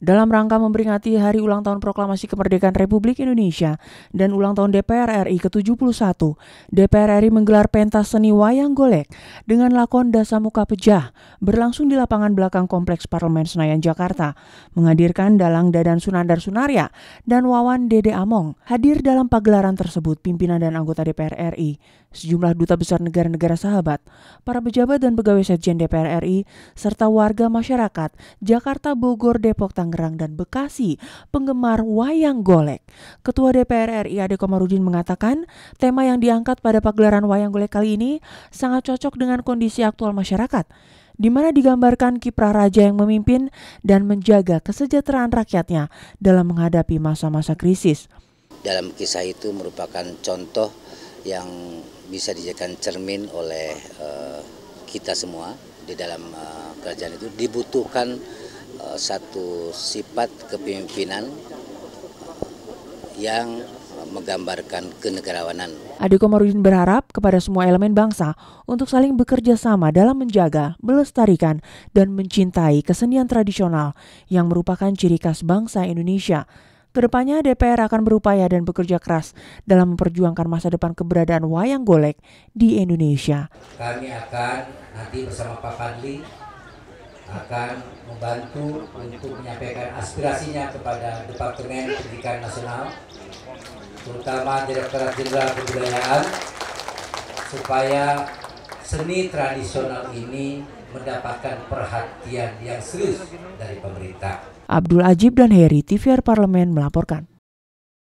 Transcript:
Dalam rangka memperingati hari ulang tahun proklamasi kemerdekaan Republik Indonesia dan ulang tahun DPR RI ke-71, DPR RI menggelar pentas seni wayang golek dengan lakon Dasamuka Pejah berlangsung di lapangan belakang Kompleks Parlemen Senayan Jakarta, menghadirkan Dalang Dadan Sunandar Sunarya dan Wawan Dede Among. Hadir dalam pagelaran tersebut pimpinan dan anggota DPR RI, sejumlah duta besar negara-negara sahabat, para pejabat dan pegawai Sekjen DPR RI, serta warga masyarakat Jakarta, Bogor, Depok, Tangerang, Tangerang dan Bekasi, penggemar wayang golek. Ketua DPR RI Ade Komarudin mengatakan, tema yang diangkat pada pagelaran wayang golek kali ini sangat cocok dengan kondisi aktual masyarakat di mana digambarkan kiprah raja yang memimpin dan menjaga kesejahteraan rakyatnya dalam menghadapi masa-masa krisis. Dalam kisah itu merupakan contoh yang bisa dijadikan cermin oleh uh, kita semua di dalam uh, kerajaan itu dibutuhkan Eh, satu sifat kepemimpinan yang menggambarkan kenegarawanan. Adi Komarudin berharap kepada semua elemen bangsa untuk saling bekerja sama dalam menjaga, melestarikan, dan mencintai kesenian tradisional yang merupakan ciri khas bangsa Indonesia. Kedepannya DPR akan berupaya dan bekerja keras dalam memperjuangkan masa depan keberadaan wayang golek di Indonesia. Kami akan nanti bersama Pak Fadli akan membantu untuk menyampaikan aspirasinya kepada Departemen Pendidikan Nasional, terutama Direktorat Jenderal Kebudayaan, supaya seni tradisional ini mendapatkan perhatian yang serius dari pemerintah. Abdul Ajib dan Heri, TVR Parlemen melaporkan.